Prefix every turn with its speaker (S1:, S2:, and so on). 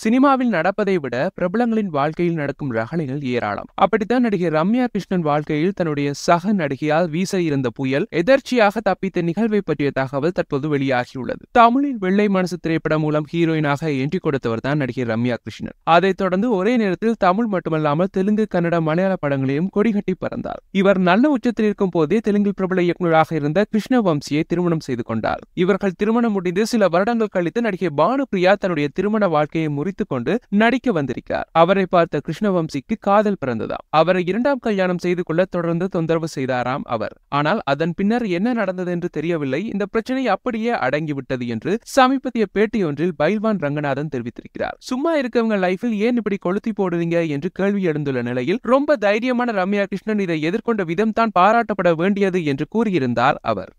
S1: சினிமாவில் நடப்பதை விட பிரபலங்களின் வாழ்க்கையில் நடக்கும் ரகலைகள் ஏராளம் அப்படித்தான் நடிகை ரம்யா கிருஷ்ணன் வாழ்க்கையில் தன்னுடைய சக நடிகையால் வீச இருந்த புயல் எதர்ச்சியாக தப்பித்த நிகழ்வை பற்றிய தகவல் தற்போது வெளியாகியுள்ளது தமிழில் வெள்ளை மனசு திரைப்படம் மூலம் ஹீரோயினாக என்ட்ரி கொடுத்தவர் தான் நடிகை ரம்யா கிருஷ்ணன் அதைத் தொடர்ந்து ஒரே நேரத்தில் தமிழ் மட்டுமல்லாமல் தெலுங்கு கன்னட மலையாள படங்களையும் கொடிகட்டி பறந்தார் இவர் நல்ல உச்சத்தில் இருக்கும் போதே தெலுங்கில் பிரபல இயக்குநராக இருந்த கிருஷ்ண வம்சியை திருமணம் செய்து கொண்டார் இவர்கள் திருமணம் முடிந்து சில வருடங்கள் கழித்து நடிகை பானுபிரியா தன்னுடைய திருமண வாழ்க்கையை கொண்டு நடிக்க வந்திருக்கிறார் அவரை பார்த்த கிருஷ்ணவம்சிக்கு காதல் பிறந்ததாம் அவரை இரண்டாம் கல்யாணம் செய்து கொள்ள தொடர்ந்து தொந்தரவு செய்தாராம் அவர் ஆனால் அதன் பின்னர் என்ன நடந்தது என்று தெரியவில்லை இந்த பிரச்சனை அப்படியே அடங்கிவிட்டது என்று சமீபத்திய பேட்டியொன்றில் பைல்வான் ரங்கநாதன் தெரிவித்திருக்கிறார் சும்மா இருக்கவங்க லைஃபில் ஏன் இப்படி கொளுத்தி போடுவீங்க என்று கேள்வி எழுந்துள்ள நிலையில் ரொம்ப தைரியமான ரம்யா கிருஷ்ணன் இதை எதிர்கொண்ட விதம் தான் பாராட்டப்பட வேண்டியது என்று கூறியிருந்தார் அவர்